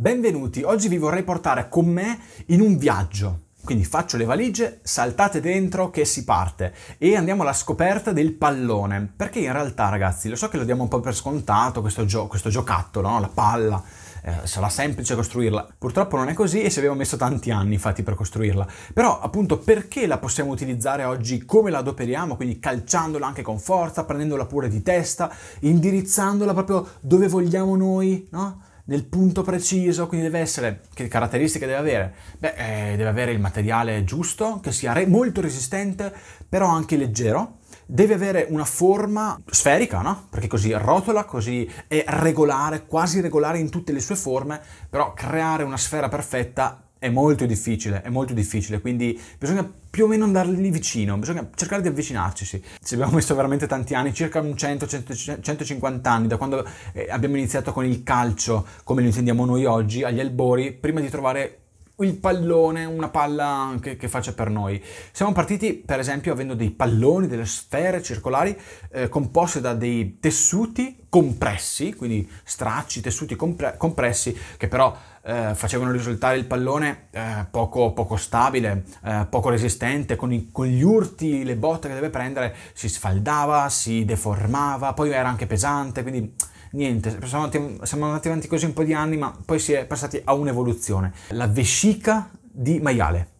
Benvenuti, oggi vi vorrei portare con me in un viaggio. Quindi faccio le valigie, saltate dentro che si parte e andiamo alla scoperta del pallone. Perché in realtà ragazzi, lo so che lo diamo un po' per scontato questo, gio- questo giocattolo, no? la palla, eh, sarà semplice costruirla. Purtroppo non è così e ci abbiamo messo tanti anni infatti per costruirla. Però appunto perché la possiamo utilizzare oggi come la adoperiamo, quindi calciandola anche con forza, prendendola pure di testa, indirizzandola proprio dove vogliamo noi, no? nel punto preciso, quindi deve essere, che caratteristiche deve avere? Beh, eh, deve avere il materiale giusto, che sia re- molto resistente, però anche leggero, deve avere una forma sferica, no? Perché così rotola, così è regolare, quasi regolare in tutte le sue forme, però creare una sfera perfetta è molto difficile, è molto difficile, quindi bisogna più o meno andare lì vicino, bisogna cercare di avvicinarci. Ci abbiamo messo veramente tanti anni, circa 100, 100 150 anni, da quando eh, abbiamo iniziato con il calcio, come lo intendiamo noi oggi, agli albori, prima di trovare il pallone, una palla che, che, faccia per noi. Siamo partiti per esempio avendo dei palloni, delle sfere circolari eh, composte da dei tessuti compressi, quindi stracci, tessuti compre- compressi che però eh, facevano risultare il pallone eh, poco, poco, stabile, eh, poco resistente, con, i, con, gli urti, le botte che deve prendere, si sfaldava, si deformava, poi era anche pesante, quindi niente, siamo andati, siamo andati avanti così un po' di anni, ma poi si è passati a un'evoluzione. La vescica di maiale.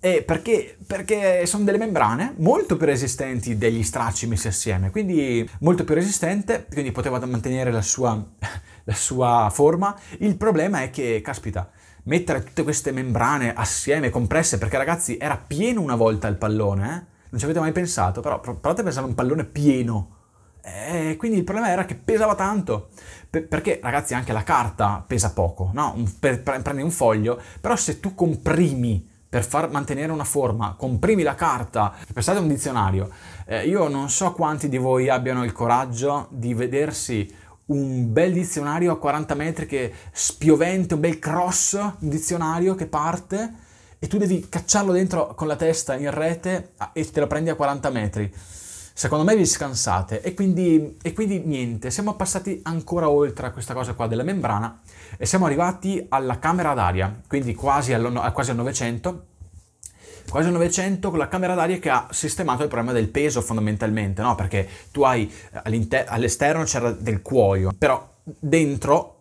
E perché? Perché sono delle membrane molto più resistenti degli stracci messi assieme, quindi molto più resistente, quindi poteva mantenere la sua, la sua forma. Il problema è che, caspita, mettere tutte queste membrane assieme, compresse, perché ragazzi era pieno una volta il pallone, eh? non ci avete mai pensato, però provate a pensare a un pallone pieno e eh, quindi il problema era che pesava tanto. perché, ragazzi, anche la carta pesa poco, no? prendi un foglio, però se tu comprimi per far mantenere una forma, comprimi la carta, pensate a un dizionario. Eh, io non so quanti di voi abbiano il coraggio di vedersi un bel dizionario a 40 metri che spiovente, un bel cross, un dizionario che parte e tu devi cacciarlo dentro con la testa in rete ah, e te lo prendi a 40 metri secondo me vi scansate e quindi, e quindi niente, siamo passati ancora oltre a questa cosa qua della membrana e siamo arrivati alla camera d'aria, quindi quasi, quasi al 900 quasi al 900 con la camera d'aria che ha sistemato il problema del peso fondamentalmente, no? Perché tu hai eh, all'esterno c'era del cuoio, però dentro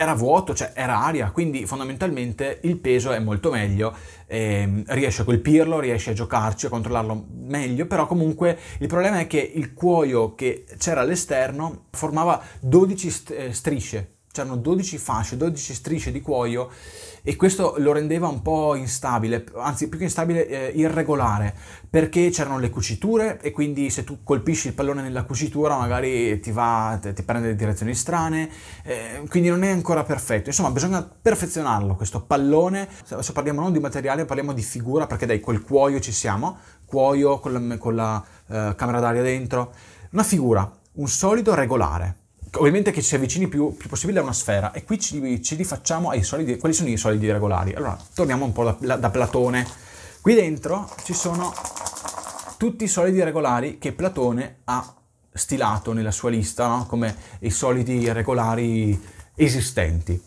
era vuoto, cioè era aria, quindi fondamentalmente il peso è molto meglio, ehm, riesce a colpirlo, riesce a giocarci, a controllarlo meglio, però comunque il problema è che il cuoio che c'era all'esterno formava 12 eh, strisce c'erano 12 fasce, 12 strisce di cuoio e questo lo rendeva un po' instabile, anzi più che instabile eh, irregolare, perché c'erano le cuciture e quindi se tu colpisci il pallone nella cucitura magari ti, va, ti prende direzioni strane, eh, quindi non è ancora perfetto, insomma bisogna perfezionarlo questo pallone, adesso parliamo non di materiale, parliamo di figura perché dai col cuoio ci siamo, cuoio con la, con la eh, camera d'aria dentro, una figura, un solido regolare ovviamente che ci si avvicini più, più, possibile a una sfera e qui ci, ci rifacciamo ai solidi, quali sono i solidi regolari? Allora, torniamo un po' da, da, Platone. Qui dentro ci sono tutti i solidi regolari che Platone ha stilato nella sua lista, no? come i solidi regolari esistenti.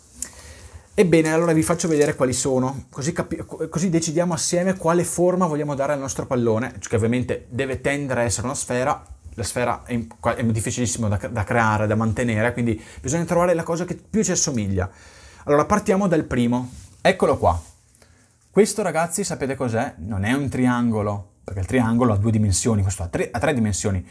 Ebbene, allora vi faccio vedere quali sono, così, capi- così decidiamo assieme quale forma vogliamo dare al nostro pallone, che ovviamente deve tendere a essere una sfera la sfera è, è difficilissima da, da creare, da mantenere, quindi bisogna trovare la cosa che più ci assomiglia. Allora partiamo dal primo, eccolo qua. Questo ragazzi sapete cos'è? Non è un triangolo, perché il triangolo ha due dimensioni, questo ha tre, ha tre dimensioni.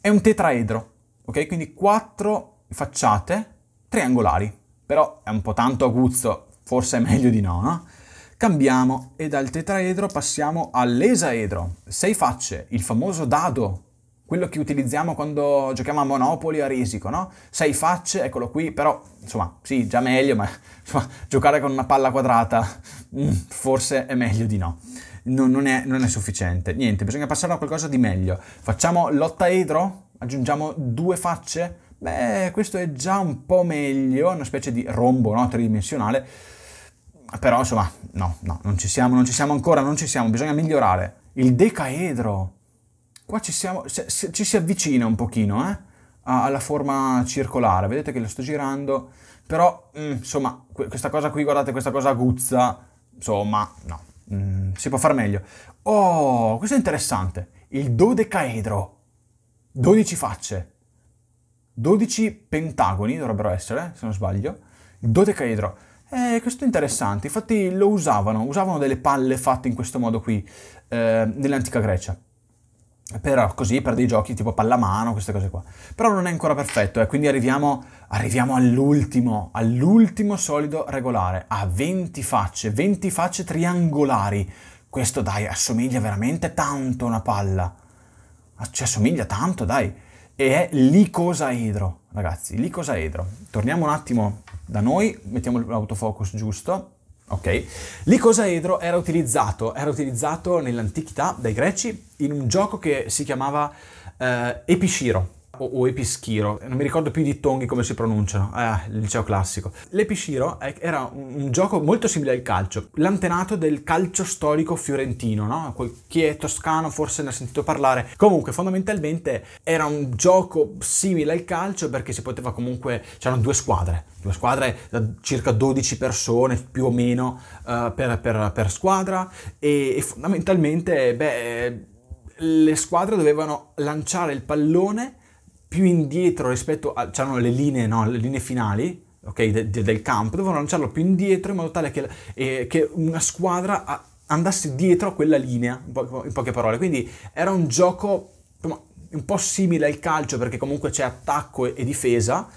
È un tetraedro, ok? Quindi quattro facciate triangolari, però è un po' tanto aguzzo, forse è meglio di no, no? Cambiamo e dal tetraedro passiamo all'esaedro, sei facce, il famoso dado quello che utilizziamo quando giochiamo a Monopoli a risico, no? Sei facce, eccolo qui, però insomma, sì, già meglio, ma insomma, giocare con una palla quadrata mm, forse è meglio di no. Non, non, è, non, è, sufficiente. Niente, bisogna passare a qualcosa di meglio. Facciamo l'ottaedro, aggiungiamo due facce. Beh, questo è già un po' meglio, una specie di rombo no? tridimensionale. Però insomma, no, no, non ci siamo, non ci siamo ancora, non ci siamo, bisogna migliorare. Il decaedro, Qua ci, siamo, se, se, ci si avvicina un pochino eh, alla forma circolare, vedete che lo sto girando, però mh, mm, insomma questa cosa qui, guardate questa cosa aguzza, insomma no, mh, mm, si può far meglio. Oh, questo è interessante, il dodecaedro, 12 facce, 12 pentagoni dovrebbero essere, se non sbaglio, il dodecaedro. Eh, questo è interessante, infatti lo usavano, usavano delle palle fatte in questo modo qui eh, nell'antica Grecia per, così, per dei giochi tipo pallamano, queste cose qua. Però non è ancora perfetto, eh, quindi arriviamo, arriviamo all'ultimo, all'ultimo solido regolare, a 20 facce, 20 facce triangolari. Questo dai, assomiglia veramente tanto a una palla. Ah, ci assomiglia tanto, dai. E è l'icosaedro, ragazzi, l'icosaedro. Torniamo un attimo da noi, mettiamo l'autofocus giusto. Okay. L'icosaedro era utilizzato, era utilizzato nell'antichità dai greci in un gioco che si chiamava eh, Epiciro o, Epischiro, non mi ricordo più di tonghi come si pronunciano, eh, il liceo classico. L'Epischiro era un gioco molto simile al calcio, l'antenato del calcio storico fiorentino, no? chi è toscano forse ne ha sentito parlare. Comunque fondamentalmente era un gioco simile al calcio perché si poteva comunque, c'erano due squadre, due squadre da circa 12 persone più o meno uh, per, per, per, squadra e, e fondamentalmente beh, le squadre dovevano lanciare il pallone più indietro rispetto a... c'erano le linee, no, le linee finali, okay, de, de, del campo, dovevano lanciarlo più indietro in modo tale che, eh, che una squadra a, andasse dietro a quella linea, in, po- in poche parole. Quindi era un gioco un po' simile al calcio perché comunque c'è attacco e, e difesa,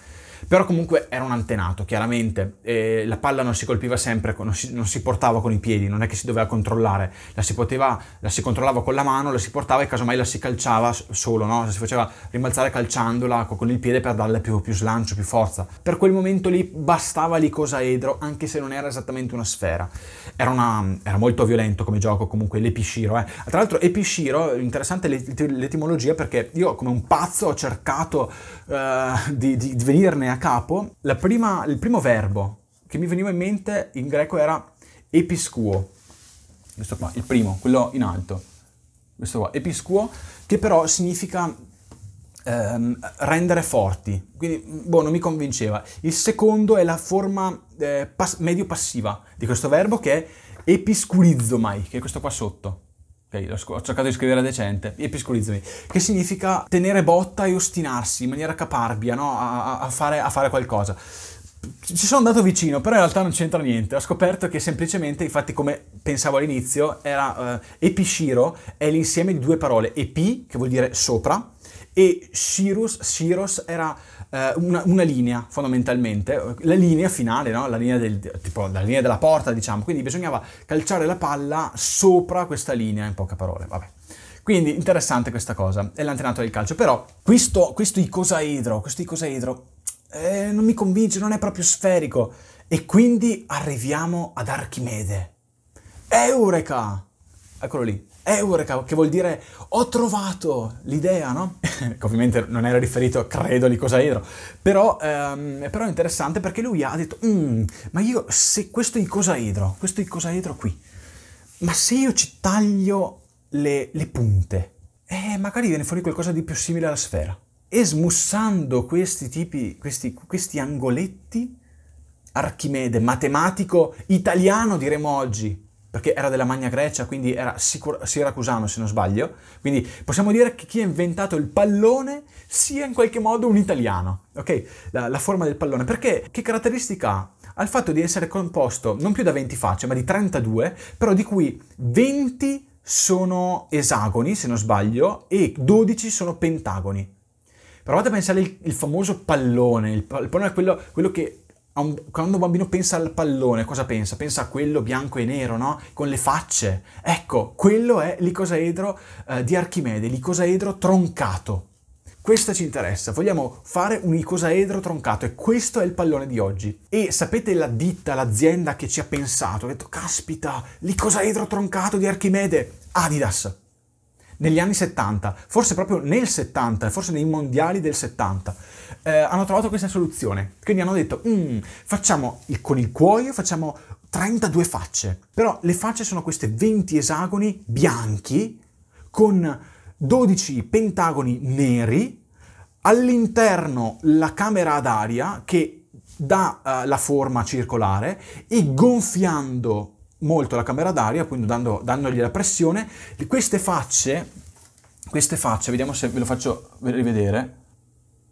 però comunque era un antenato, chiaramente, e la palla non si colpiva sempre, non si, non si, portava con i piedi, non è che si doveva controllare, la si, poteva, la si controllava con la mano, la si portava e casomai la si calciava solo, no? si faceva rimbalzare calciandola con il piede per darle più, più slancio, più forza. Per quel momento lì bastava l'icosaedro, anche se non era esattamente una sfera. Era, una, era molto violento come gioco comunque l'epiciro. Eh. Tra l'altro epiciro, interessante l'etimologia perché io come un pazzo ho cercato eh, di, di venirne a capo, prima, il primo verbo che mi veniva in mente in greco era episcuo. Questo qua, il primo, quello in alto. Questo qua, episcuo, che però significa ehm, rendere forti. Quindi, boh, non mi convinceva. Il secondo è la forma eh, pas- medio passiva di questo verbo che è episcurizomai, che è questo qua sotto ok, ho cercato di scrivere decente, episcolizzami, che significa tenere botta e ostinarsi in maniera caparbia, no? a, a, fare, a fare qualcosa ci sono andato vicino, però in realtà non c'entra niente. Ho scoperto che semplicemente, infatti, come pensavo all'inizio, era uh, eh, epishiro è l'insieme di due parole, epi, che vuol dire sopra, e shirus, shiros era eh, una, una, linea fondamentalmente, eh, la linea finale, no? la, linea del, tipo, la linea della porta diciamo, quindi bisognava calciare la palla sopra questa linea in poche parole, vabbè. Quindi interessante questa cosa, è l'antenato del calcio, però questo, questo icosaedro, questo icosaedro eh, non mi convince, non è proprio sferico e quindi arriviamo ad Archimede. Eureka! Eccolo lì. Eureka, che vuol dire ho trovato l'idea, no? Ovviamente non era riferito, a credo, di cosa ero. Però, ehm, però è interessante perché lui ha detto, mm, ma io se questo icosaedro, questo icosaedro qui, ma se io ci taglio le, le punte, eh, magari viene fuori qualcosa di più simile alla sfera. E smussando questi tipi, questi, questi angoletti, Archimede, matematico italiano diremo oggi, perché era della Magna Grecia, quindi era sicur- siracusano se non sbaglio. Quindi possiamo dire che chi ha inventato il pallone sia in qualche modo un italiano, ok? La, la forma del pallone, perché che caratteristica ha? il fatto di essere composto non più da 20 facce, ma di 32, però di cui 20 sono esagoni, se non sbaglio, e 12 sono pentagoni. Provate a pensare il famoso pallone, il pallone è quello, quello che un, quando un bambino pensa al pallone, cosa pensa? Pensa a quello bianco e nero, no? Con le facce. Ecco, quello è l'icosaedro eh, di Archimede, l'icosaedro troncato. Questo ci interessa, vogliamo fare un icosaedro troncato e questo è il pallone di oggi. E sapete la ditta, l'azienda che ci ha pensato? Ha detto, caspita, l'icosaedro troncato di Archimede, Adidas negli anni 70, forse proprio nel 70, forse nei mondiali del 70, eh, hanno trovato questa soluzione. Quindi hanno detto, mm, facciamo il, con il cuoio, facciamo 32 facce, però le facce sono queste 20 esagoni bianchi con 12 pentagoni neri, all'interno la camera ad aria che dà uh, la forma circolare e gonfiando molto la camera d'aria, quindi dando, dandogli la pressione. Queste facce, queste facce, vediamo se ve lo faccio rivedere.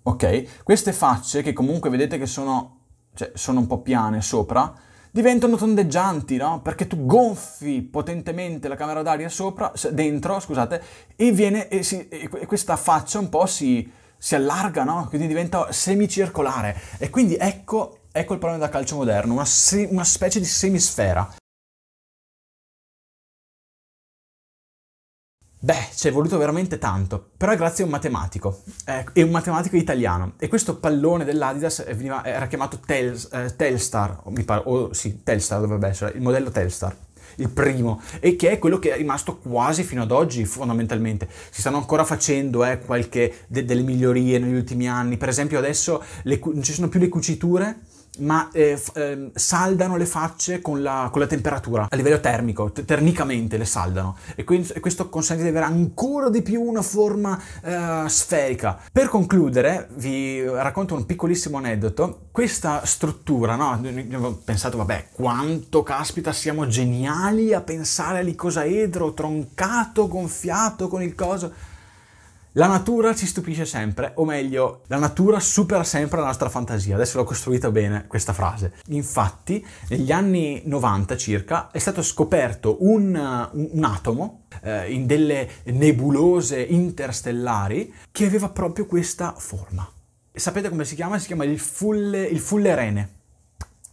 Ok, queste facce che comunque vedete che sono, cioè, sono un po' piane sopra, diventano tondeggianti, no? Perché tu gonfi potentemente la camera d'aria sopra, dentro, scusate, e, viene, e, si, e questa faccia un po' si, si allarga, no? Quindi diventa semicircolare. E quindi ecco, ecco il problema da calcio moderno, una, se, una specie di semisfera. Beh, ci è voluto veramente tanto, però è grazie a un matematico, eh, e un matematico italiano. E questo pallone dell'Adidas veniva, era chiamato Tel, eh, Telstar, mi pare, o sì, Telstar dovrebbe essere, il modello Telstar, il primo, e che è quello che è rimasto quasi fino ad oggi fondamentalmente. Si stanno ancora facendo eh, qualche de- delle migliorie negli ultimi anni, per esempio adesso le, non ci sono più le cuciture, ma eh, eh, saldano le facce con la, con la, temperatura a livello termico, termicamente le saldano e, quindi, e, questo consente di avere ancora di più una forma eh, sferica. Per concludere vi racconto un piccolissimo aneddoto, questa struttura, no? ho pensato vabbè quanto caspita siamo geniali a pensare all'icosaedro troncato, gonfiato con il coso la natura ci stupisce sempre, o meglio, la natura supera sempre la nostra fantasia. Adesso l'ho costruita bene questa frase. Infatti, negli anni 90 circa è stato scoperto un, un atomo eh, in delle nebulose interstellari che aveva proprio questa forma. Sapete come si chiama? Si chiama il, fulle, il fullerene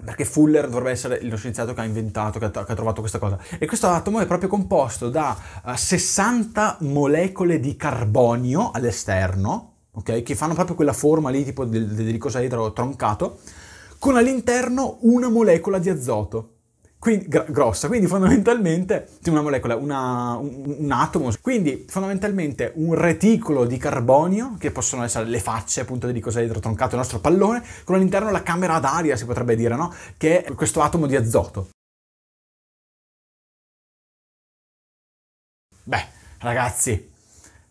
perché Fuller dovrebbe essere lo scienziato che ha inventato, che ha, che ha, trovato questa cosa. E questo atomo è proprio composto da uh, eh, 60 molecole di carbonio all'esterno, okay, che fanno proprio quella forma lì, tipo del, ricosaedro troncato, con all'interno una molecola di azoto quindi, gr- grossa, quindi fondamentalmente una molecola, una, un, un, atomo, quindi fondamentalmente un reticolo di carbonio, che possono essere le facce appunto di cosa idrotroncato il nostro pallone, con all'interno la camera d'aria si potrebbe dire, no? che è questo atomo di azoto. Beh, ragazzi,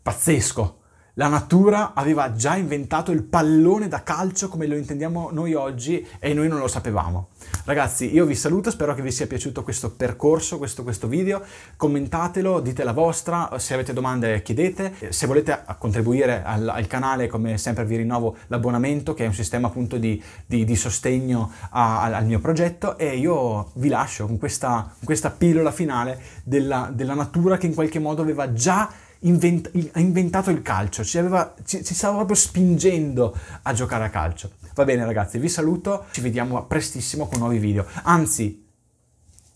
pazzesco la natura aveva già inventato il pallone da calcio come lo intendiamo noi oggi e noi non lo sapevamo. Ragazzi, io vi saluto, spero che vi sia piaciuto questo percorso, questo, questo video. Commentatelo, dite la vostra, se avete domande chiedete. Eh, se volete contribuire al, al canale, come sempre vi rinnovo l'abbonamento, che è un sistema appunto di, di, di sostegno a, al, al, mio progetto. E io vi lascio con questa, con questa pillola finale della, della natura che in qualche modo aveva già invent- ha inventato il calcio, ci, aveva, ci, ci stava proprio spingendo a giocare a calcio. Va bene ragazzi, vi saluto, ci vediamo prestissimo con nuovi video. Anzi,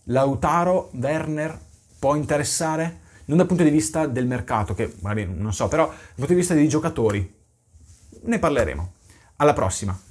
Lautaro, Werner, può interessare? Non dal punto di vista del mercato, che magari non so, però dal punto di vista dei giocatori, ne parleremo. Alla prossima!